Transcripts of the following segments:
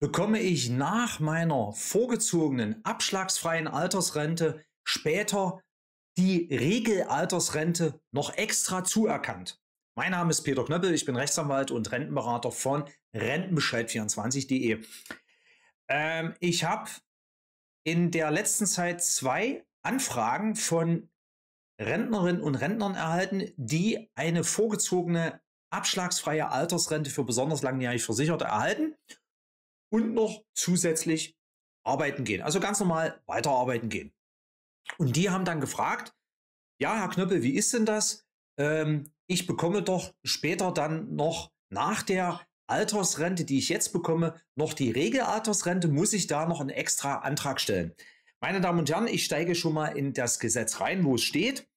bekomme ich nach meiner vorgezogenen abschlagsfreien Altersrente später die Regelaltersrente noch extra zuerkannt. Mein Name ist Peter Knöppel, ich bin Rechtsanwalt und Rentenberater von Rentenbescheid24.de. Ähm, ich habe in der letzten Zeit zwei Anfragen von Rentnerinnen und Rentnern erhalten, die eine vorgezogene abschlagsfreie Altersrente für besonders langjährig Versicherte erhalten und noch zusätzlich arbeiten gehen. Also ganz normal weiterarbeiten gehen. Und die haben dann gefragt, ja, Herr Knöppel, wie ist denn das? Ähm, ich bekomme doch später dann noch nach der Altersrente, die ich jetzt bekomme, noch die Regelaltersrente, muss ich da noch einen extra Antrag stellen. Meine Damen und Herren, ich steige schon mal in das Gesetz rein, wo es steht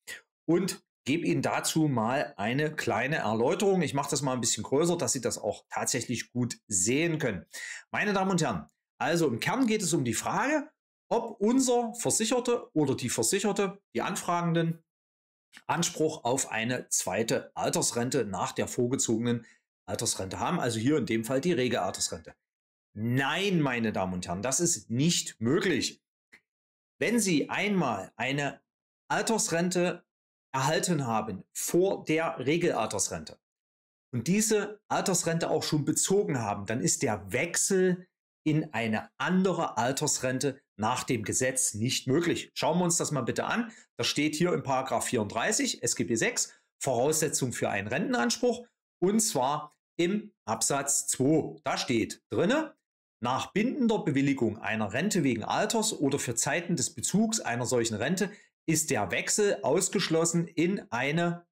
und gebe Ihnen dazu mal eine kleine Erläuterung. Ich mache das mal ein bisschen größer, dass Sie das auch tatsächlich gut sehen können. Meine Damen und Herren, also im Kern geht es um die Frage, ob unser Versicherte oder die Versicherte, die Anfragenden, Anspruch auf eine zweite Altersrente nach der vorgezogenen Altersrente haben, also hier in dem Fall die rege Altersrente. Nein, meine Damen und Herren, das ist nicht möglich. Wenn Sie einmal eine Altersrente erhalten haben vor der Regelaltersrente und diese Altersrente auch schon bezogen haben, dann ist der Wechsel in eine andere Altersrente nach dem Gesetz nicht möglich. Schauen wir uns das mal bitte an. Das steht hier im Paragraph 34 SGB 6 Voraussetzung für einen Rentenanspruch und zwar im Absatz 2. Da steht drinne, nach bindender Bewilligung einer Rente wegen Alters oder für Zeiten des Bezugs einer solchen Rente ist der Wechsel ausgeschlossen in eine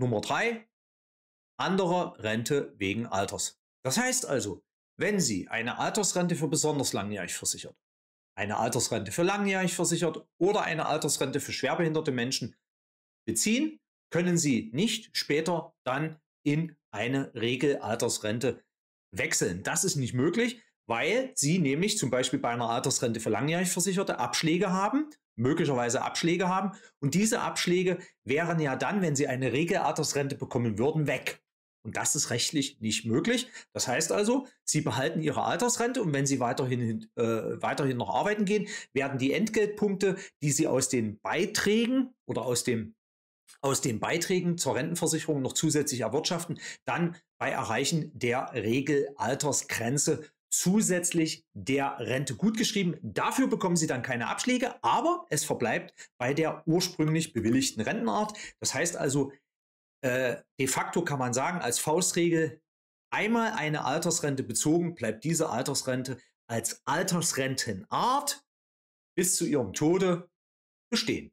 Nummer drei anderer Rente wegen Alters. Das heißt also, wenn Sie eine Altersrente für besonders langjährig versichert, eine Altersrente für langjährig versichert oder eine Altersrente für schwerbehinderte Menschen beziehen, können Sie nicht später dann in eine Regelaltersrente wechseln. Das ist nicht möglich, weil Sie nämlich zum Beispiel bei einer Altersrente für langjährig Versicherte Abschläge haben möglicherweise Abschläge haben. Und diese Abschläge wären ja dann, wenn sie eine Regelaltersrente bekommen würden, weg. Und das ist rechtlich nicht möglich. Das heißt also, sie behalten ihre Altersrente und wenn sie weiterhin, äh, weiterhin noch arbeiten gehen, werden die Entgeltpunkte, die sie aus den Beiträgen oder aus dem aus den Beiträgen zur Rentenversicherung noch zusätzlich erwirtschaften, dann bei Erreichen der Regelaltersgrenze zusätzlich der Rente gutgeschrieben. Dafür bekommen Sie dann keine Abschläge, aber es verbleibt bei der ursprünglich bewilligten Rentenart. Das heißt also, äh, de facto kann man sagen, als Faustregel, einmal eine Altersrente bezogen, bleibt diese Altersrente als Altersrentenart bis zu ihrem Tode bestehen.